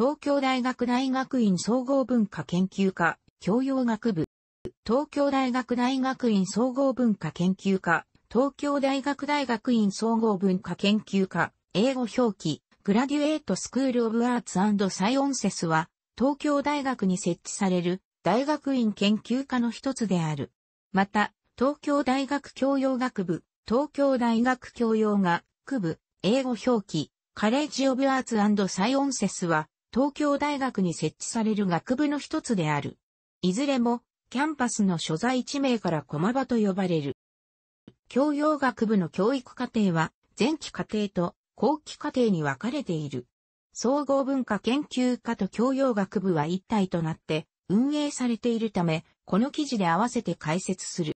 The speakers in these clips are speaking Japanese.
東京大学大学院総合文化研究科、教養学部。東京大学大学院総合文化研究科、東京大学大学院総合文化研究科、英語表記、グラデュエートスクールオブアーツサイオンセスは、東京大学に設置される大学院研究科の一つである。また、東京大学教養学部、東京大学教養学部、英語表記、カレッジオブアーツサイオンセスは、東京大学に設置される学部の一つである。いずれも、キャンパスの所在地名から駒場と呼ばれる。教養学部の教育課程は、前期課程と後期課程に分かれている。総合文化研究科と教養学部は一体となって運営されているため、この記事で合わせて解説する。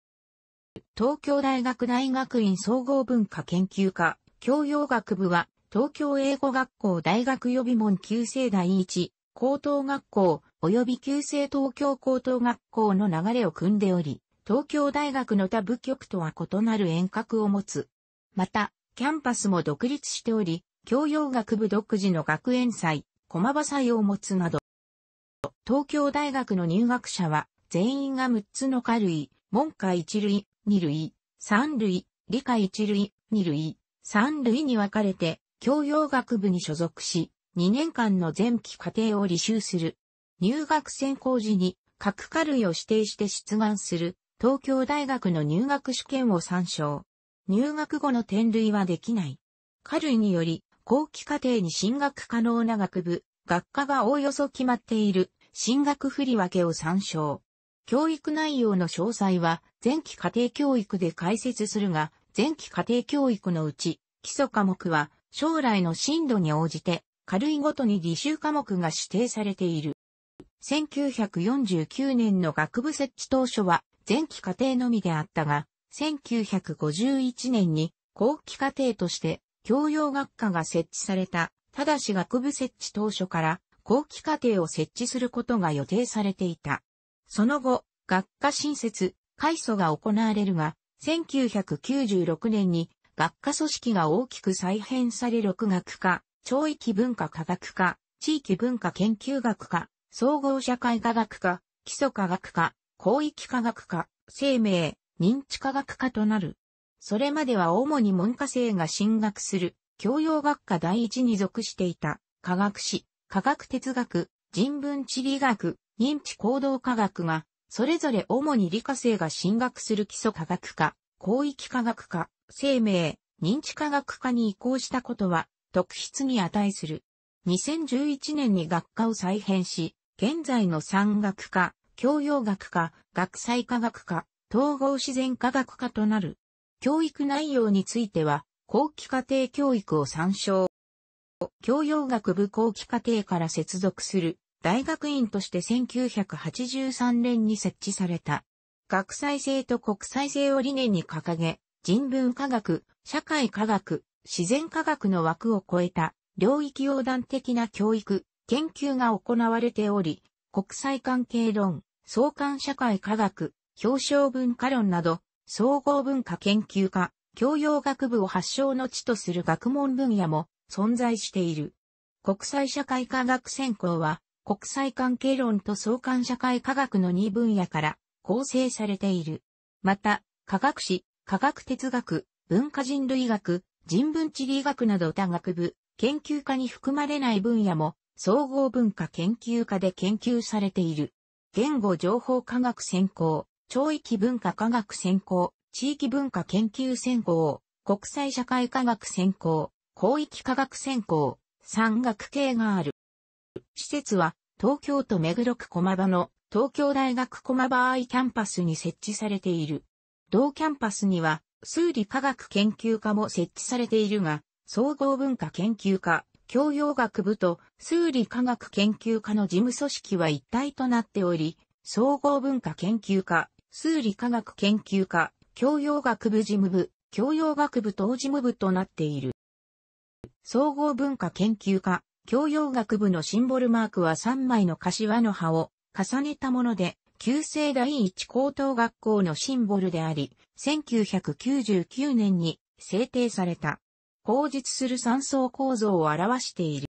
東京大学大学院総合文化研究科教養学部は東京英語学校大学予備門旧制第一、高等学校、及び旧制東京高等学校の流れを組んでおり、東京大学の他部局とは異なる遠隔を持つ。また、キャンパスも独立しており、教養学部独自の学園祭、駒場祭を持つなど、東京大学の入学者は、全員が6つの科類、文科一類、二類、三類、理科一類、二類、三類に分かれて、教養学部に所属し、2年間の前期課程を履修する。入学選考時に各科類を指定して出願する東京大学の入学試験を参照。入学後の点類はできない。科類により後期課程に進学可能な学部、学科がおおよそ決まっている進学振り分けを参照。教育内容の詳細は前期家庭教育で解説するが、前期家庭教育のうち基礎科目は将来の進度に応じて、軽いごとに履修科目が指定されている。1949年の学部設置当初は、前期課程のみであったが、1951年に後期課程として教養学科が設置された、ただし学部設置当初から後期課程を設置することが予定されていた。その後、学科新設、改祖が行われるが、1996年に学科組織が大きく再編され六学科、長域文化科学科、地域文化研究学科、総合社会科学科、基礎科学科、広域科学科、生命、認知科学科となる。それまでは主に文科生が進学する、教養学科第一に属していた、科学史、科学哲学、人文地理学、認知行動科学が、それぞれ主に理科生が進学する基礎科学科、広域科学科、生命、認知科学科に移行したことは、特筆に値する。2011年に学科を再編し、現在の産学科、教養学科、学際科学科、統合自然科学科となる。教育内容については、後期家庭教育を参照。教養学部後期家庭から接続する大学院として1983年に設置された。学際性と国際性を理念に掲げ、人文科学、社会科学、自然科学の枠を超えた領域横断的な教育、研究が行われており、国際関係論、相関社会科学、表彰文化論など、総合文化研究科、教養学部を発祥の地とする学問分野も存在している。国際社会科学専攻は、国際関係論と相関社会科学の2分野から構成されている。また、科学史、科学哲学、文化人類学、人文地理学など他学部、研究科に含まれない分野も、総合文化研究科で研究されている。言語情報科学専攻、超域文化科学専攻、地域文化研究専攻、国際社会科学専攻、広域科学専攻、産学系がある。施設は、東京都目黒区駒場の東京大学駒場アイキャンパスに設置されている。同キャンパスには、数理科学研究科も設置されているが、総合文化研究科、教養学部と数理科学研究科の事務組織は一体となっており、総合文化研究科、数理科学研究科、教養学部事務部、教養学部等事務部となっている。総合文化研究科、教養学部のシンボルマークは3枚の柏の葉を重ねたもので、旧制第一高等学校のシンボルであり、1999年に制定された。口述する三層構造を表している。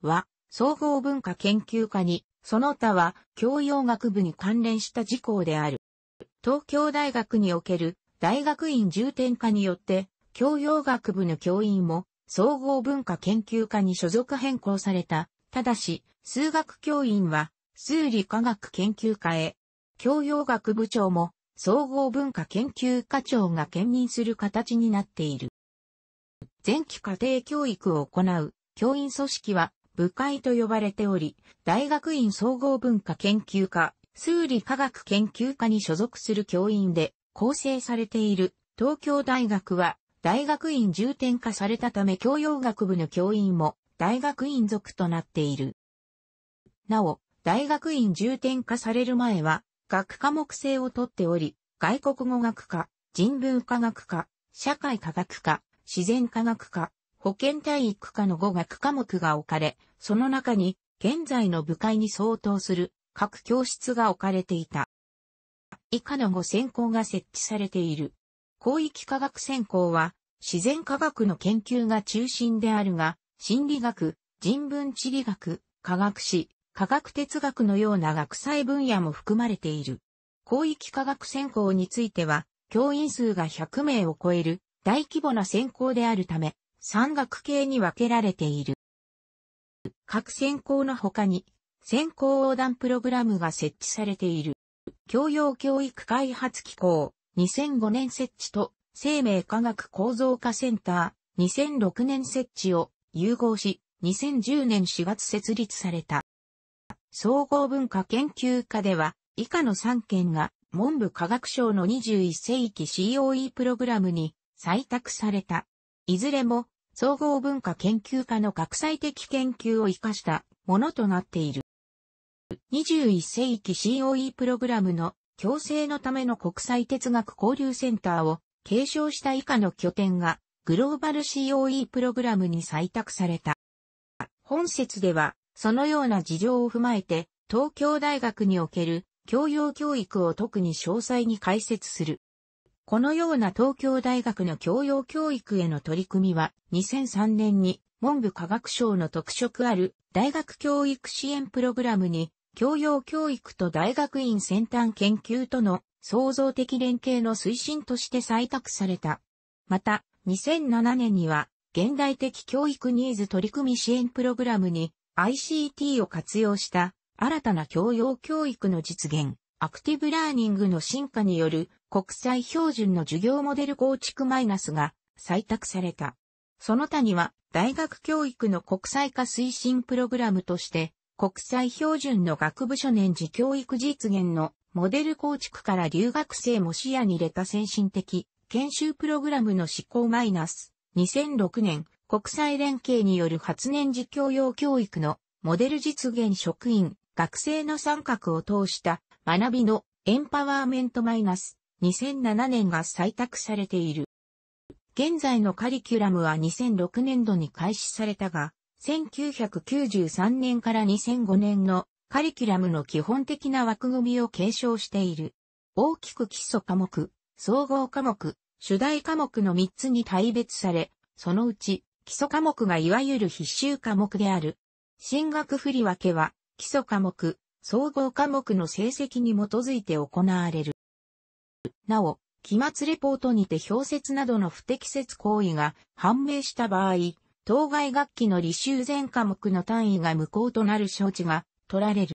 は、総合文化研究科に、その他は教養学部に関連した事項である。東京大学における大学院重点化によって、教養学部の教員も総合文化研究科に所属変更された。ただし、数学教員は数理科学研究科へ、教養学部長も総合文化研究課長が兼任する形になっている。前期家庭教育を行う教員組織は部会と呼ばれており、大学院総合文化研究科、数理科学研究科に所属する教員で構成されている東京大学は大学院重点化されたため教養学部の教員も大学院属となっている。なお、大学院重点化される前は、学科目制をとっており、外国語学科、人文科学科、社会科学科、自然科学科、保健体育科の語学科目が置かれ、その中に現在の部会に相当する各教室が置かれていた。以下の5専攻が設置されている。広域科学専攻は自然科学の研究が中心であるが、心理学、人文地理学、科学史、科学哲学のような学際分野も含まれている。広域科学専攻については、教員数が100名を超える大規模な専攻であるため、産学系に分けられている。各専攻の他に、専攻横断プログラムが設置されている。教養教育開発機構、2005年設置と、生命科学構造化センター、2006年設置を融合し、2010年4月設立された。総合文化研究科では、以下の3件が文部科学省の21世紀 COE プログラムに採択された。いずれも総合文化研究科の学際的研究を活かしたものとなっている。21世紀 COE プログラムの共生のための国際哲学交流センターを継承した以下の拠点がグローバル COE プログラムに採択された。本節ではそのような事情を踏まえて、東京大学における教養教育を特に詳細に解説する。このような東京大学の教養教育への取り組みは、2003年に文部科学省の特色ある大学教育支援プログラムに、教養教育と大学院先端研究との創造的連携の推進として採択された。また、2007年には、現代的教育ニーズ取り組み支援プログラムに、ICT を活用した新たな教養教育の実現、アクティブラーニングの進化による国際標準の授業モデル構築マイナスが採択された。その他には大学教育の国際化推進プログラムとして国際標準の学部初年時教育実現のモデル構築から留学生も視野に入れた先進的研修プログラムの施行マイナス2006年国際連携による発年次教養教育のモデル実現職員、学生の参画を通した学びのエンパワーメントマイナス2007年が採択されている。現在のカリキュラムは2006年度に開始されたが、1993年から2005年のカリキュラムの基本的な枠組みを継承している。大きく基礎科目、総合科目、主題科目の3つに大別され、そのうち基礎科目がいわゆる必修科目である。進学振り分けは、基礎科目、総合科目の成績に基づいて行われる。なお、期末レポートにて表説などの不適切行為が判明した場合、当該学期の履修全科目の単位が無効となる承知が取られる。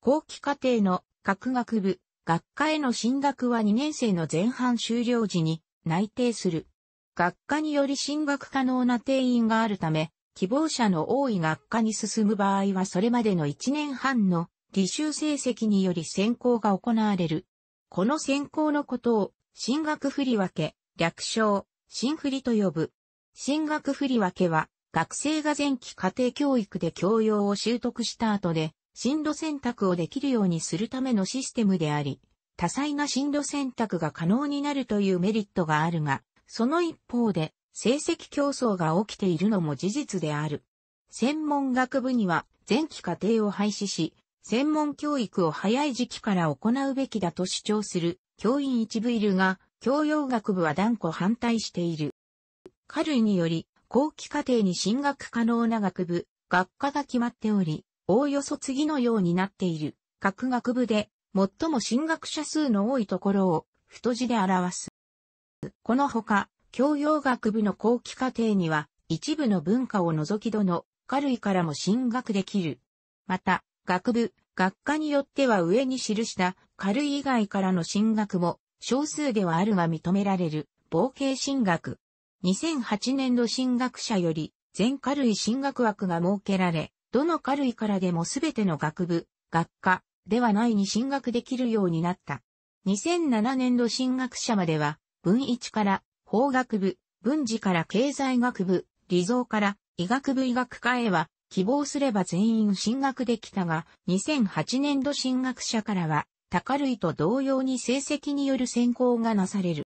後期課程の各学部、学科への進学は2年生の前半終了時に内定する。学科により進学可能な定員があるため、希望者の多い学科に進む場合はそれまでの1年半の履修成績により選考が行われる。この選考のことを進学振り分け、略称、新振りと呼ぶ。進学振り分けは、学生が前期家庭教育で教養を習得した後で、進路選択をできるようにするためのシステムであり、多彩な進路選択が可能になるというメリットがあるが、その一方で、成績競争が起きているのも事実である。専門学部には前期課程を廃止し、専門教育を早い時期から行うべきだと主張する教員一部いるが、教養学部は断固反対している。カルにより、後期課程に進学可能な学部、学科が決まっており、おおよそ次のようになっている。各学部で最も進学者数の多いところを太字で表す。このほか、教養学部の後期課程には、一部の文化を除きどの、科類からも進学できる。また、学部、学科によっては上に記した科類以外からの進学も、少数ではあるが認められる、冒険進学。2008年度進学者より、全科類進学枠が設けられ、どの科類からでもすべての学部、学科、ではないに進学できるようになった。2007年度進学者までは、文一から法学部、文字から経済学部、理想から医学部医学科へは、希望すれば全員進学できたが、2008年度進学者からは、高類と同様に成績による選考がなされる。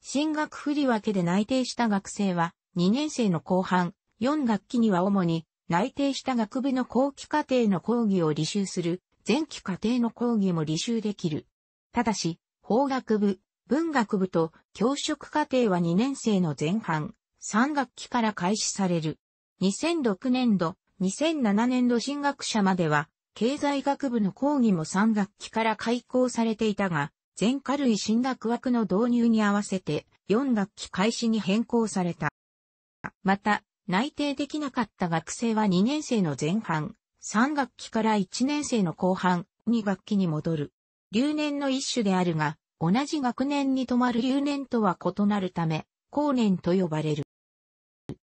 進学振り分けで内定した学生は、2年生の後半、4学期には主に、内定した学部の後期課程の講義を履修する、前期課程の講義も履修できる。ただし、法学部、文学部と教職課程は2年生の前半、3学期から開始される。2006年度、2007年度進学者までは、経済学部の講義も3学期から開講されていたが、全科類進学枠の導入に合わせて4学期開始に変更された。また、内定できなかった学生は2年生の前半、3学期から1年生の後半、2学期に戻る。留年の一種であるが、同じ学年に泊まる留年とは異なるため、後年と呼ばれる。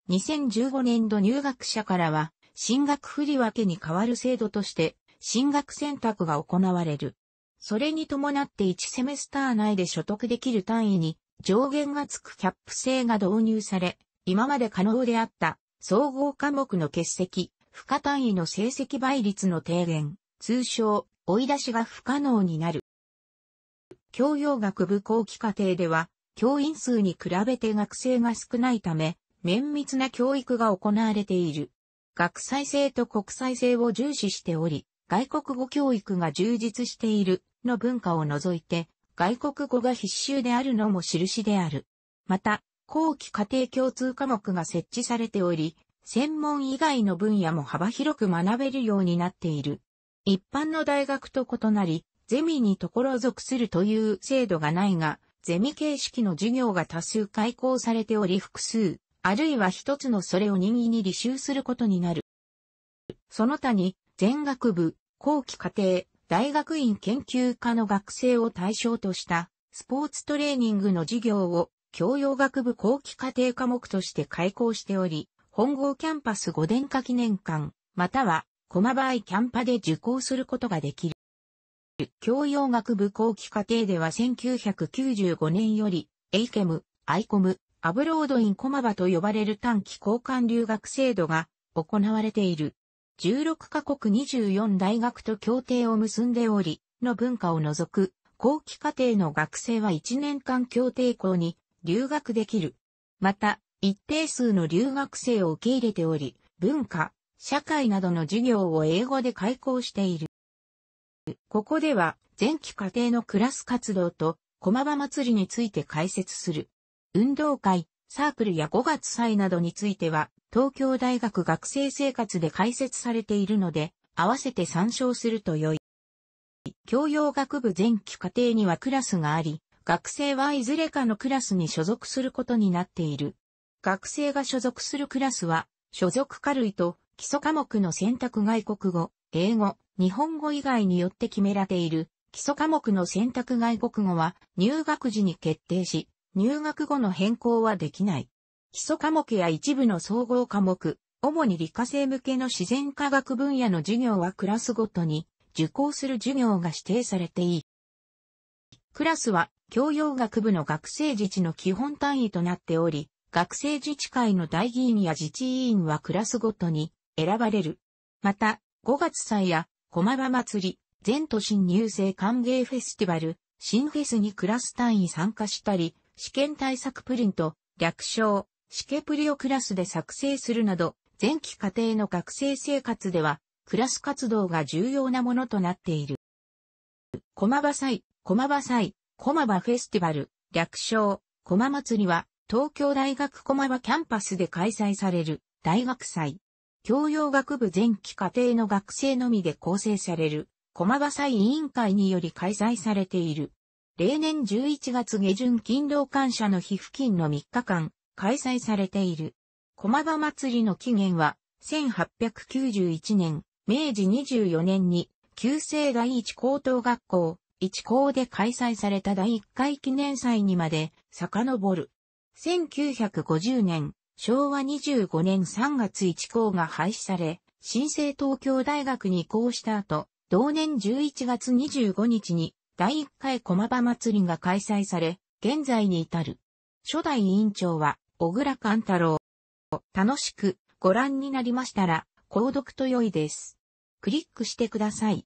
2015年度入学者からは、進学振り分けに変わる制度として、進学選択が行われる。それに伴って1セメスター内で所得できる単位に上限がつくキャップ制が導入され、今まで可能であった総合科目の欠席、不可単位の成績倍率の低減、通称追い出しが不可能になる。教養学部後期課程では、教員数に比べて学生が少ないため、綿密な教育が行われている。学際性と国際性を重視しており、外国語教育が充実しているの文化を除いて、外国語が必修であるのも印である。また、後期家庭共通科目が設置されており、専門以外の分野も幅広く学べるようになっている。一般の大学と異なり、ゼミにところ属するという制度がないが、ゼミ形式の授業が多数開講されており複数、あるいは一つのそれを任意に履修することになる。その他に、全学部、後期課程、大学院研究科の学生を対象とした、スポーツトレーニングの授業を、教養学部後期課程科目として開講しており、本郷キャンパス5年下記念館、または、駒場キャンパで受講することができる。教養学部後期課程では1995年より、エイケム、アイコム、アブロードインコマバと呼ばれる短期交換留学制度が行われている。16カ国24大学と協定を結んでおり、の文化を除く、後期課程の学生は1年間協定校に留学できる。また、一定数の留学生を受け入れており、文化、社会などの授業を英語で開講している。ここでは、前期家庭のクラス活動と、駒場祭りについて解説する。運動会、サークルや5月祭などについては、東京大学学生生活で解説されているので、合わせて参照すると良い。教養学部前期家庭にはクラスがあり、学生はいずれかのクラスに所属することになっている。学生が所属するクラスは、所属科類と基礎科目の選択外国語、英語、日本語以外によって決められている基礎科目の選択外国語は入学時に決定し、入学後の変更はできない。基礎科目や一部の総合科目、主に理科生向けの自然科学分野の授業はクラスごとに受講する授業が指定されていい。クラスは教養学部の学生自治の基本単位となっており、学生自治会の代議員や自治委員はクラスごとに選ばれる。また、5月祭や駒場祭り、全都新入生歓迎フェスティバル、新フェスにクラス単位参加したり、試験対策プリント、略称、試験プリをクラスで作成するなど、前期家庭の学生生活では、クラス活動が重要なものとなっている。駒場祭、駒場祭、駒場フェスティバル、略称、駒祭りは、東京大学駒場キャンパスで開催される、大学祭。教養学部前期課程の学生のみで構成される、駒場祭委員会により開催されている。例年11月下旬勤労感謝の日付近の3日間、開催されている。駒場祭りの起源は、1891年、明治24年に、旧制第一高等学校、一校で開催された第一回記念祭にまで遡る。1950年、昭和25年3月1校が廃止され、新生東京大学に移行した後、同年11月25日に第1回駒場祭りが開催され、現在に至る。初代委員長は、小倉勘太郎。楽しくご覧になりましたら、購読と良いです。クリックしてください。